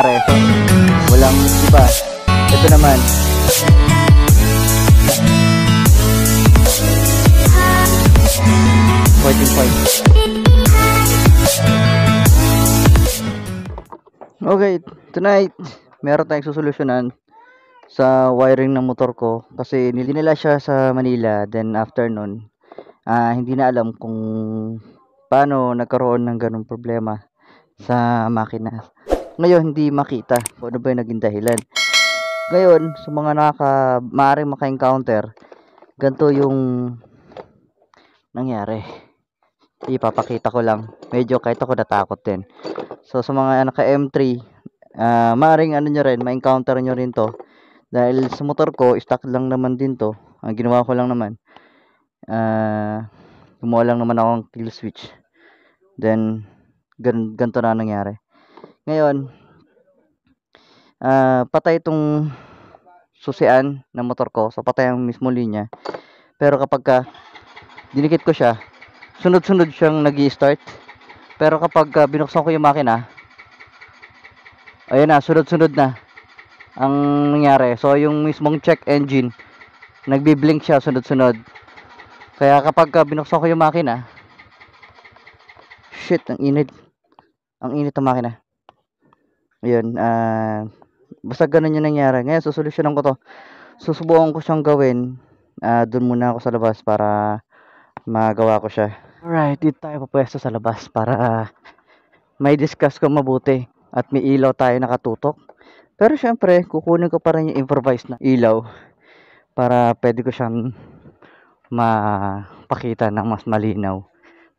nangyari. Walang iba. Ito naman. Pointing point. Okay, tonight, meron tayong susolusyonan sa wiring ng motor ko kasi nilinila siya sa Manila then after nun, uh, ah, hindi na alam kung paano nagkaroon ng ganong problema sa makina. Ngayon, hindi makita kung ano ba yung naging dahilan. Ngayon, sa mga nakaka, maaaring maka-encounter, ganito yung nangyari. Ipapakita ko lang. Medyo kahit ako natakot din. So, sa mga ah, naka M3, uh, ah, maaaring ano nyo rin, ma-encounter nyo rin to. Dahil sa motor ko, stuck lang naman din to. Ang ginawa ko lang naman, uh, gumawa lang naman ako ng kill switch. Then, gan ganito na nangyari. Ngayon, uh, patay itong susian ng motor ko. So, patay ang mismo linya. Pero kapag ka, dinikit ko siya, sunod-sunod siyang nag start Pero kapag uh, binuksan ko yung makina, ayun na, sunod-sunod na ang nangyari. So, yung mismong check engine, nagbi-blink siya sunod-sunod. Kaya kapag uh, binuksan ko yung makina, shit, ang init. Ang init ng makina. Yun, ah, basta ganun yung nangyari. Ngayon, susolusyonan ko to. Susubukan ko siyang gawin. Ah, doon muna ako sa labas para magawa ko siya. Alright, dito tayo papwesto sa labas para may discuss ko mabuti at may ilaw tayo nakatutok. Pero syempre, kukunin ko pa rin yung improvised na ilaw para pwede ko siyang mapakita ng mas malinaw.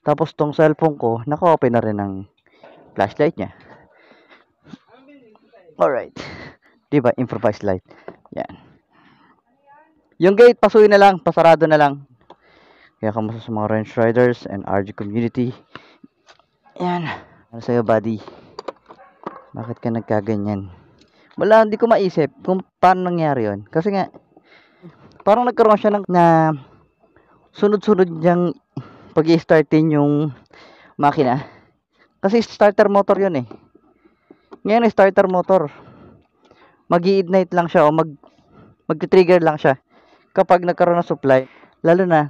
Tapos tong cellphone ko, naka-open na rin ang flashlight niya. Alright. Diba? Improvised light. Yan. Yung gate, pasuin na lang. Pasarado na lang. Kaya kamusta sa mga range riders and RG community. Yan. Ano sa'yo, buddy? Bakit ka nagkaganyan? Wala, hindi ko maisip kung paano nangyari yon Kasi nga, parang nagkaroon siya ng na sunod-sunod niyang pag-i-startin yung makina. Kasi starter motor yon eh. Ngayon, starter motor. Mag-ignite lang siya o mag mag-trigger lang siya kapag nagkaroon ng supply. Lalo na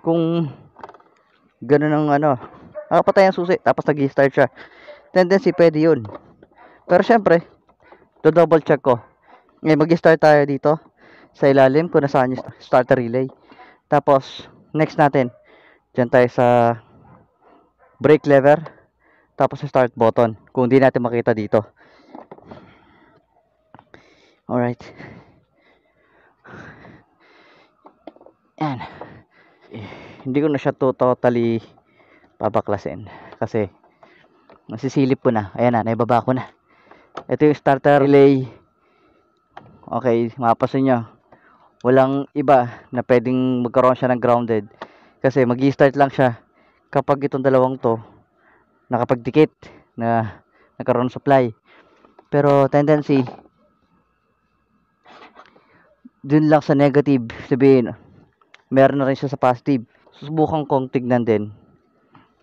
kung ganun ang ano, nakapatay ang susi tapos nag-start siya. Tendency pwede 'yun. Pero syempre, do double check ko. Ngayon, mag-start tayo dito sa ilalim kung nasaan yung starter relay. Tapos, next natin, dyan tayo sa brake lever tapos yung start button kung hindi natin makita dito alright yan eh, hindi ko na siya to totally papaklasin kasi nasisilip ko na ayan na naibaba ko na ito yung starter relay okay mapasin nyo walang iba na pwedeng magkaroon siya ng grounded kasi mag start lang siya kapag itong dalawang to nakapagdikit na nagkaroon supply. Pero tendency dun lang sa negative sabihin meron na rin siya sa positive. Susubukan kong tignan din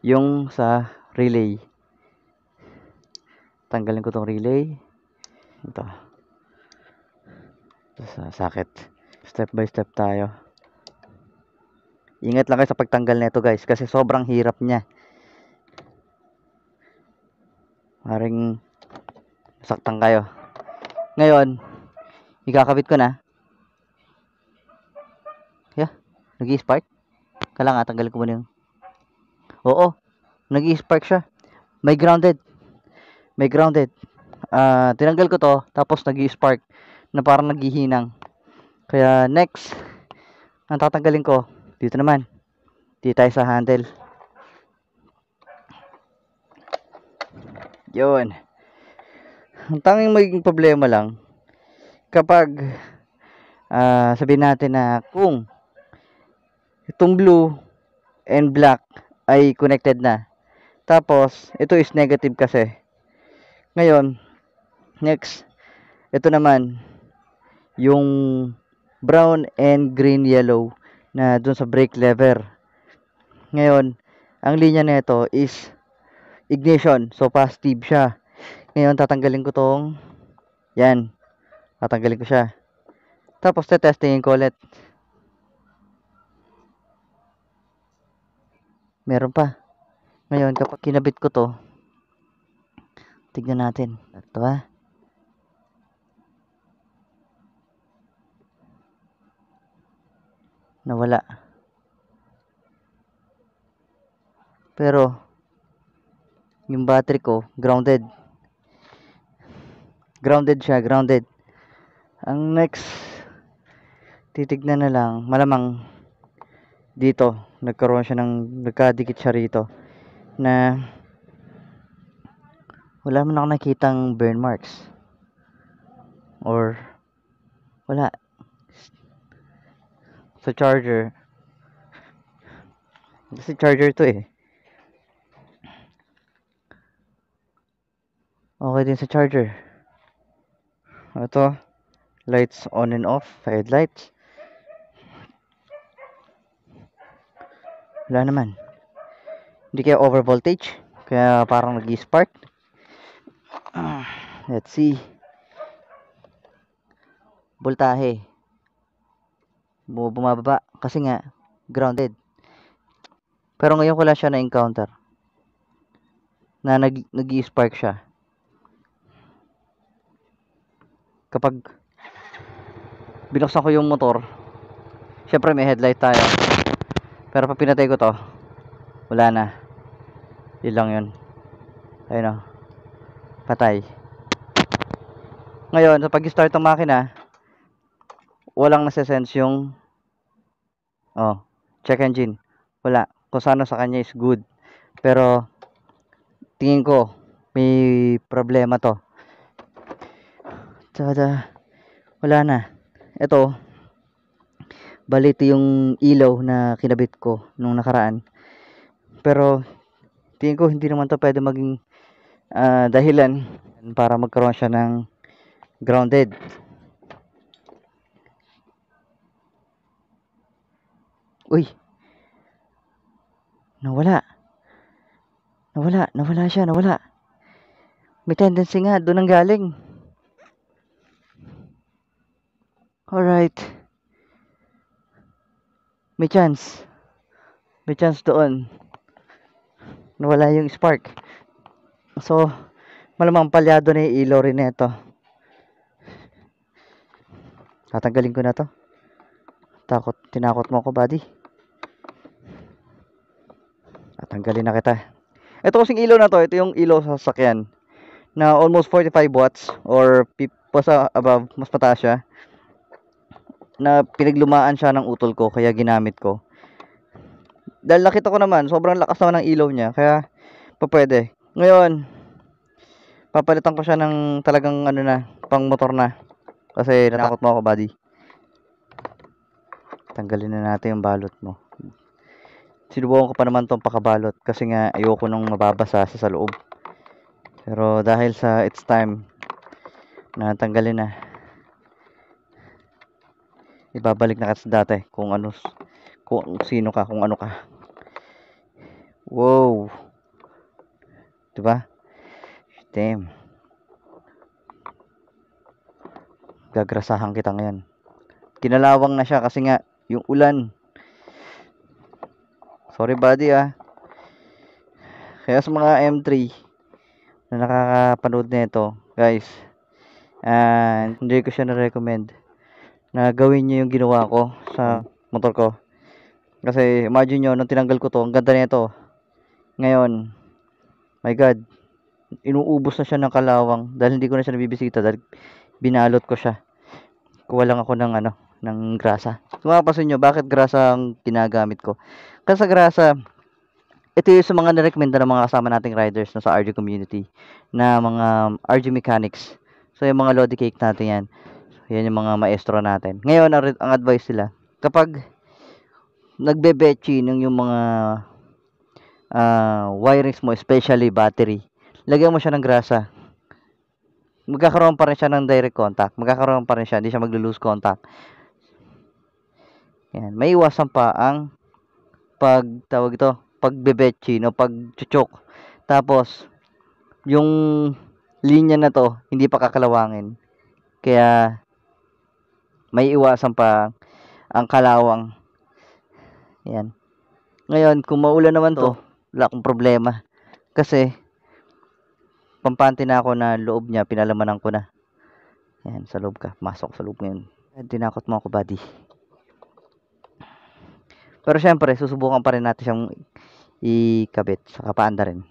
yung sa relay. Tanggalin ko tong relay. Ito. Ito sa socket. Step by step tayo. Ingat lang kayo sa pagtanggal nito guys kasi sobrang hirap niya. Maring saktan kayo. Ngayon, ikakabit ko na. Yeah, nag-i-spark. Kailangan tanggalin ko muna yung... Oo, nag spark siya. May grounded. May grounded. Uh, tinanggal ko to, tapos nag spark na parang naghihinang. Kaya next, ang tatanggalin ko, dito naman. Dito tayo sa handle. Yun. Ang tanging magiging problema lang, kapag uh, sabihin natin na kung itong blue and black ay connected na, tapos ito is negative kasi. Ngayon, next, ito naman, yung brown and green yellow na dun sa brake lever. Ngayon, ang linya nito is ignition. So, positive siya. Ngayon, tatanggalin ko tong yan. Tatanggalin ko siya. Tapos, testingin ko ulit. Meron pa. Ngayon, kapag kinabit ko to, tignan natin. Ito ba? Ah. Nawala. Pero, yung battery ko grounded grounded siya grounded ang next titignan na lang malamang dito nagkaroon siya ng nagkadikit siya rito na wala man ako nakitang burn marks or wala sa charger kasi charger to eh Okay din sa charger. Ito, lights on and off, headlights. Wala naman. Hindi kaya over voltage. Kaya parang nag-spark. Ah, let's see. Voltahe. Bumababa. Kasi nga, grounded. Pero ngayon ko lang siya na-encounter. Na nag-spark nag siya. kapag binuksan ko yung motor syempre may headlight tayo pero pag pinatay ko to wala na yun lang yun ayun o patay ngayon sa pag start ng makina walang nasa-sense yung oh check engine wala kung sana sa kanya is good pero tingin ko may problema to Tsaka wala na. Ito, balito yung ilaw na kinabit ko nung nakaraan. Pero, tingin ko hindi naman to pwede maging uh, dahilan para magkaroon siya ng grounded. Uy! Nawala. Nawala, nawala siya, nawala. May tendency nga, doon ang galing. Alright. May chance. May chance doon. Nawala yung spark. So, malamang palyado na yung ilo rin ito. Tatanggalin ko na to. Takot, tinakot mo ako, buddy. Tatanggalin na kita. Ito kasing ilo na to, ito yung ilo sa sasakyan na almost 45 watts or basta above, mas mataas siya na pinaglumaan siya ng utol ko kaya ginamit ko. Dahil nakita ko naman, sobrang lakas naman ng ilaw niya kaya papwede Ngayon, papalitan ko siya ng talagang ano na, pang motor na. Kasi natakot mo ako, buddy. Tanggalin na natin yung balot mo. Sinubukan ko pa naman tong pakabalot kasi nga ayoko nung mababasa sa loob. Pero dahil sa it's time, natanggalin na ibabalik na ka sa dati kung ano kung sino ka kung ano ka wow diba damn gagrasahan kita ngayon kinalawang na siya kasi nga yung ulan sorry buddy ah kaya sa mga M3 na nakakapanood nito guys and hindi ko siya na-recommend na gawin niyo yung ginawa ko sa motor ko. Kasi imagine nyo, nung tinanggal ko to, ang ganda nito. Ngayon, my God, inuubos na siya ng kalawang dahil hindi ko na siya nabibisita dahil binalot ko siya. Kuha lang ako ng ano, ng grasa. Kung mapapansin nyo, bakit grasa ang kinagamit ko? Kasi sa grasa, ito yung sa mga narekomenda ng mga kasama nating riders na sa RG community na mga RG mechanics. So, yung mga Lodi Cake natin yan. Yan yung mga maestro natin. Ngayon, ang advice nila, kapag nagbe-betching yung mga uh, wirings mo, especially battery, lagyan mo siya ng grasa. Magkakaroon pa rin siya ng direct contact. Magkakaroon pa rin siya. Hindi siya maglo-lose contact. Yan. May iwasan pa ang pag, tawag ito, pagbebetchin o pagchuchok. Tapos, yung linya na to, hindi pa kakalawangin. Kaya, may iwasan pa ang kalawang. Yan. Ngayon, kung maulan naman to, wala akong problema. Kasi, pampante na ako na loob niya, pinalamanan ko na. Yan, sa loob ka. Masok sa loob ngayon. Dinakot mo ako, buddy. Pero syempre, susubukan pa rin natin siyang ikabit Saka kapaanda rin.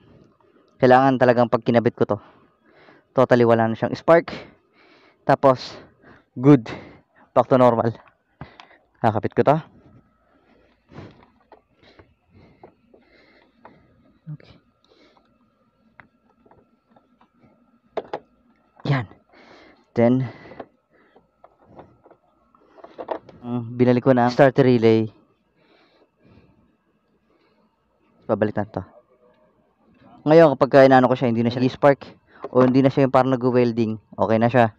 Kailangan talagang pag kinabit ko to, totally wala na siyang spark. Tapos, Good back to normal nakakapit ko to okay yan then um, binalik ko na ang starter relay babalik na to ngayon kapag inaano ko siya hindi na siya e-spark o hindi na siya yung parang nag-welding okay na siya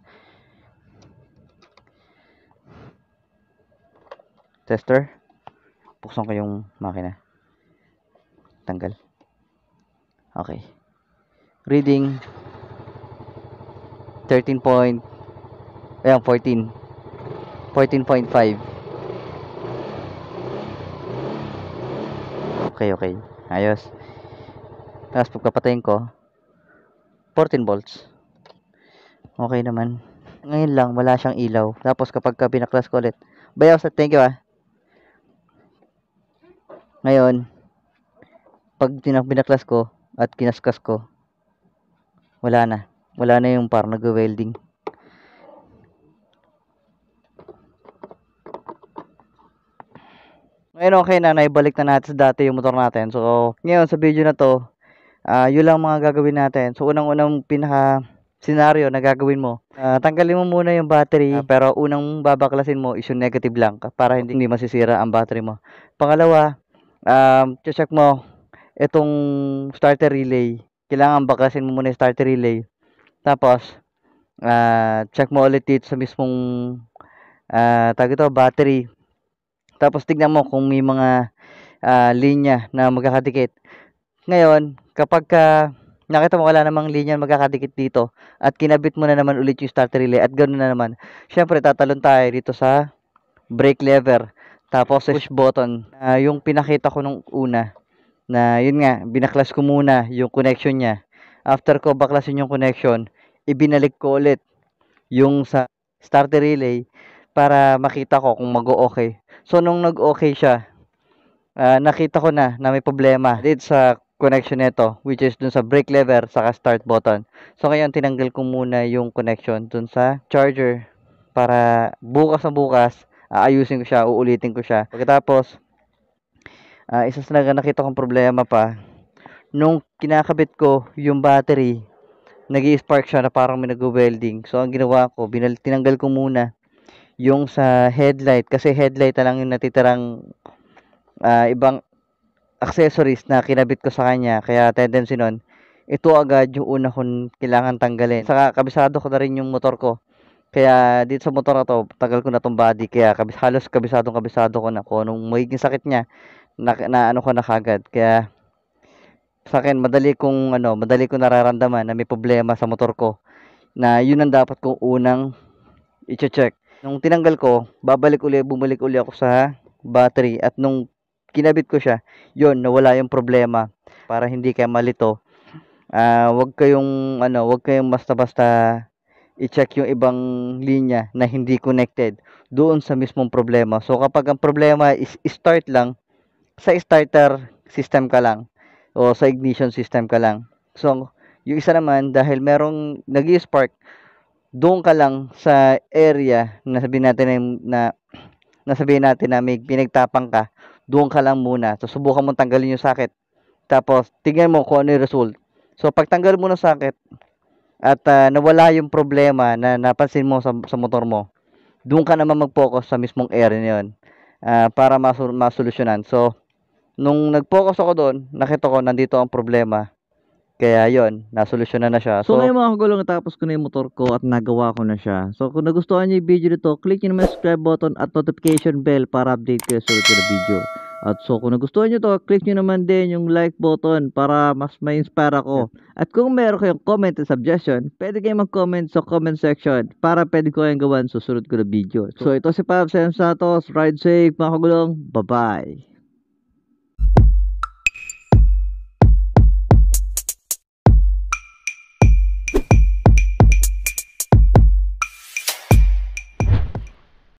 tester buksan ko yung makina tanggal okay reading 13 point ayan 14 14.5 okay, okay. Ayos. Tapos pagkapatayin ko, 14 volts. Okay naman. Ngayon lang, wala siyang ilaw. Tapos kapag ka binaklas ko ulit, bayaw sa thank you ah. Ngayon, pag pinaklas ko at kinaskas ko, wala na. Wala na yung par nag-welding. Ngayon okay na, naibalik na natin sa dati yung motor natin. So, ngayon sa video na to, uh, yun lang mga gagawin natin. So, unang-unang pinaka scenario na gagawin mo. Uh, tanggalin mo muna yung battery, uh, pero unang babaklasin mo is yung negative lang para hindi, hindi masisira ang battery mo. Pangalawa, um, check mo itong starter relay. Kailangan bakasin mo muna yung starter relay. Tapos, uh, check mo ulit dito sa mismong uh, ah, tag ito, battery. Tapos, tignan mo kung may mga uh, linya na magkakadikit. Ngayon, kapag ka nakita mo wala namang linya na magkakadikit dito at kinabit mo na naman ulit yung starter relay at ganoon na naman, syempre tatalon tayo dito sa brake lever. Tapos push button. Uh, yung pinakita ko nung una na yun nga, binaklas ko muna yung connection niya. After ko baklasin yung connection, ibinalik ko ulit yung sa starter relay para makita ko kung mag-okay. So nung nag-okay siya, uh, nakita ko na na may problema dito sa connection nito which is dun sa brake lever saka start button. So ngayon tinanggal ko muna yung connection dun sa charger para bukas na bukas aayusin ko siya, uulitin ko siya. Pagkatapos, uh, isa sa na nakita kong problema pa, nung kinakabit ko yung battery, nag spark siya na parang may nag-welding. So, ang ginawa ko, binal tinanggal ko muna yung sa headlight kasi headlight na lang yung natitirang uh, ibang accessories na kinabit ko sa kanya kaya tendency nun ito agad yung una kong kailangan tanggalin saka kabisado ko na rin yung motor ko kaya dito sa motor na to, tagal ko na tong body kaya kabis, halos kabisadong kabisado ko na ko nung magiging sakit niya na, na ano ko na kagad. Kaya sa akin madali kong ano, madali kong nararamdaman na may problema sa motor ko na yun ang dapat kong unang i-check. Nung tinanggal ko, babalik uli, bumalik uli ako sa battery at nung kinabit ko siya, yun, nawala yung problema para hindi kayo malito. Uh, wag kayong ano, wag kayong basta-basta i-check yung ibang linya na hindi connected doon sa mismong problema. So kapag ang problema is start lang, sa starter system ka lang o sa ignition system ka lang. So yung isa naman dahil merong nag-spark doon ka lang sa area na sabihin natin na, na sabihin natin na may pinagtapang ka, doon ka lang muna. So, subukan mo tanggalin yung sakit. Tapos, tingnan mo kung ano yung result. So, pag tanggal mo ng sakit, at uh, nawala yung problema na napansin mo sa, sa motor mo, doon ka naman mag-focus sa mismong area na yun uh, para masol- masolusyonan. So, nung nag-focus ako doon, nakita ko nandito ang problema. Kaya yon nasolusyonan na siya. So, so ngayon mga kagulong, tapos ko na yung motor ko at nagawa ko na siya. So, kung nagustuhan niyo yung video nito, click niyo naman subscribe button at notification bell para update kayo sa sulit video. At so kung nagustuhan nyo to, click nyo naman din yung like button para mas ma-inspire ako. At kung meron kayong comment at suggestion, pwede kayong mag-comment sa comment section para pwede ko kayong gawan susunod ko na video. So ito si Pab Sam Santos, ride safe mga kagulong, bye-bye!